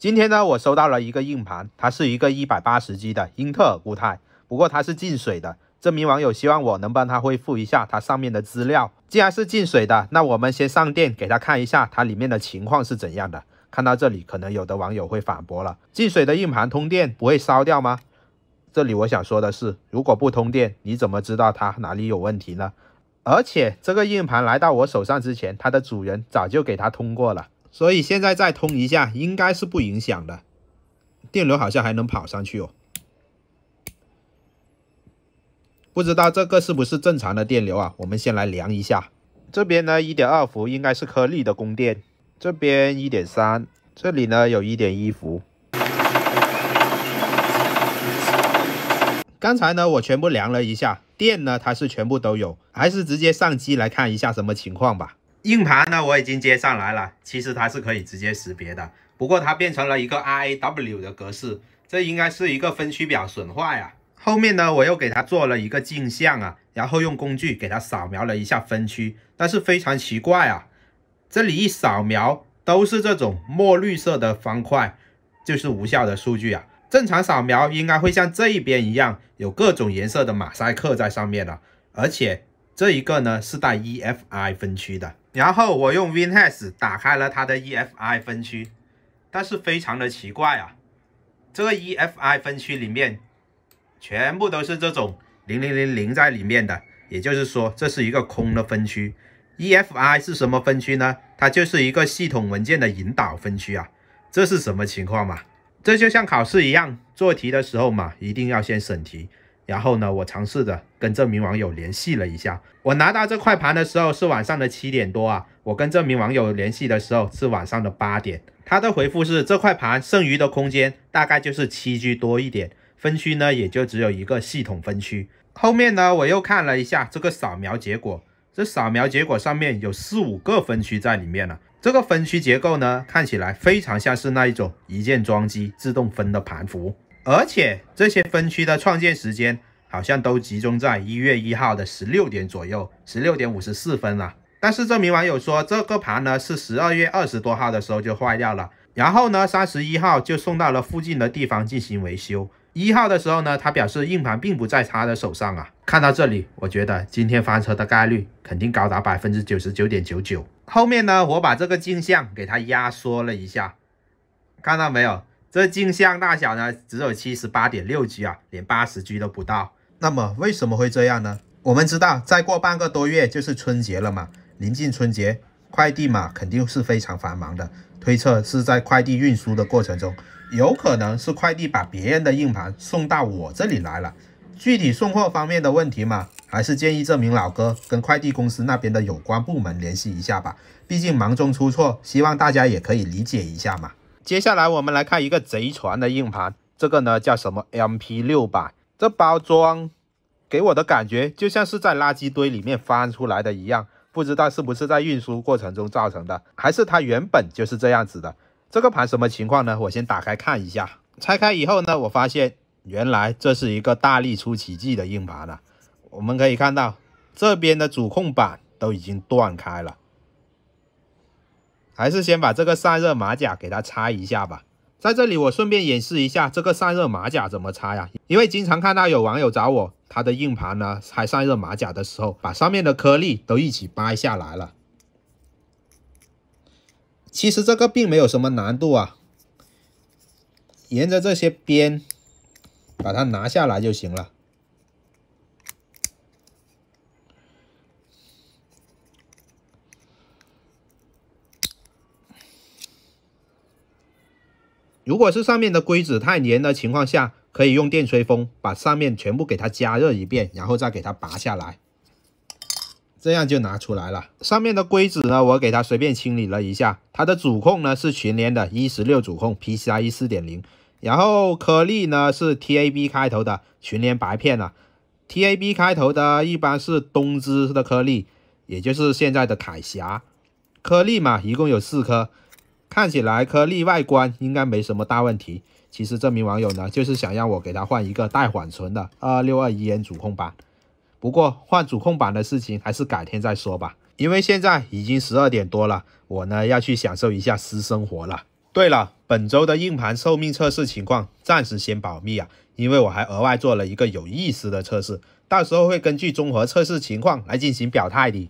今天呢，我收到了一个硬盘，它是一个一百八十 G 的英特尔固态，不过它是进水的。这名网友希望我能帮他恢复一下它上面的资料。既然是进水的，那我们先上电给他看一下它里面的情况是怎样的。看到这里，可能有的网友会反驳了：进水的硬盘通电不会烧掉吗？这里我想说的是，如果不通电，你怎么知道它哪里有问题呢？而且这个硬盘来到我手上之前，它的主人早就给它通过了。所以现在再通一下，应该是不影响的。电流好像还能跑上去哦，不知道这个是不是正常的电流啊？我们先来量一下。这边呢，一点二伏，应该是颗粒的供电。这边一点三，这里呢有一点一伏。刚才呢，我全部量了一下，电呢它是全部都有，还是直接上机来看一下什么情况吧。硬盘呢，我已经接上来了。其实它是可以直接识别的，不过它变成了一个 RAW 的格式，这应该是一个分区表损坏啊。后面呢，我又给它做了一个镜像啊，然后用工具给它扫描了一下分区，但是非常奇怪啊，这里一扫描都是这种墨绿色的方块，就是无效的数据啊。正常扫描应该会像这一边一样，有各种颜色的马赛克在上面的，而且这一个呢是带 EFI 分区的。然后我用 w i n h a s 打开了它的 EFI 分区，但是非常的奇怪啊，这个 EFI 分区里面全部都是这种零零零零在里面的，也就是说这是一个空的分区。EFI 是什么分区呢？它就是一个系统文件的引导分区啊。这是什么情况嘛？这就像考试一样，做题的时候嘛，一定要先审题。然后呢，我尝试着跟这名网友联系了一下。我拿到这块盘的时候是晚上的七点多啊，我跟这名网友联系的时候是晚上的八点。他的回复是这块盘剩余的空间大概就是七 G 多一点，分区呢也就只有一个系统分区。后面呢我又看了一下这个扫描结果，这扫描结果上面有四五个分区在里面了，这个分区结构呢看起来非常像是那一种一键装机自动分的盘符。而且这些分区的创建时间好像都集中在一月一号的十六点左右，十六点五十四分了。但是这名网友说，这个盘呢是十二月二十多号的时候就坏掉了，然后呢三十一号就送到了附近的地方进行维修。一号的时候呢，他表示硬盘并不在他的手上啊。看到这里，我觉得今天翻车的概率肯定高达百分之九十九点九九。后面呢，我把这个镜像给它压缩了一下，看到没有？这镜像大小呢，只有七十八点六 G 啊，连八十 G 都不到。那么为什么会这样呢？我们知道，再过半个多月就是春节了嘛，临近春节，快递嘛肯定是非常繁忙的。推测是在快递运输的过程中，有可能是快递把别人的硬盘送到我这里来了。具体送货方面的问题嘛，还是建议这名老哥跟快递公司那边的有关部门联系一下吧。毕竟忙中出错，希望大家也可以理解一下嘛。接下来我们来看一个贼船的硬盘，这个呢叫什么 MP600，这包装给我的感觉就像是在垃圾堆里面翻出来的一样，不知道是不是在运输过程中造成的，还是它原本就是这样子的。这个盘什么情况呢？我先打开看一下，拆开以后呢，我发现原来这是一个大力出奇迹的硬盘了。我们可以看到这边的主控板都已经断开了。还是先把这个散热马甲给它拆一下吧。在这里，我顺便演示一下这个散热马甲怎么拆呀？因为经常看到有网友找我，他的硬盘呢拆散热马甲的时候，把上面的颗粒都一起掰下来了。其实这个并没有什么难度啊，沿着这些边把它拿下来就行了。如果是上面的硅脂太粘的情况下，可以用电吹风把上面全部给它加热一遍，然后再给它拔下来，这样就拿出来了。上面的硅脂呢，我给它随便清理了一下。它的主控呢是群联的1十六主控 P c i 四点零，然后颗粒呢是 T A B 开头的群联白片了。T A B 开头的一般是东芝的颗粒，也就是现在的铠霞颗粒嘛，一共有四颗。看起来颗粒外观应该没什么大问题。其实这名网友呢，就是想让我给他换一个带缓存的二六二一 N 主控板。不过换主控板的事情还是改天再说吧，因为现在已经十二点多了，我呢要去享受一下私生活了。对了，本周的硬盘寿命测试情况暂时先保密啊，因为我还额外做了一个有意思的测试，到时候会根据综合测试情况来进行表态的。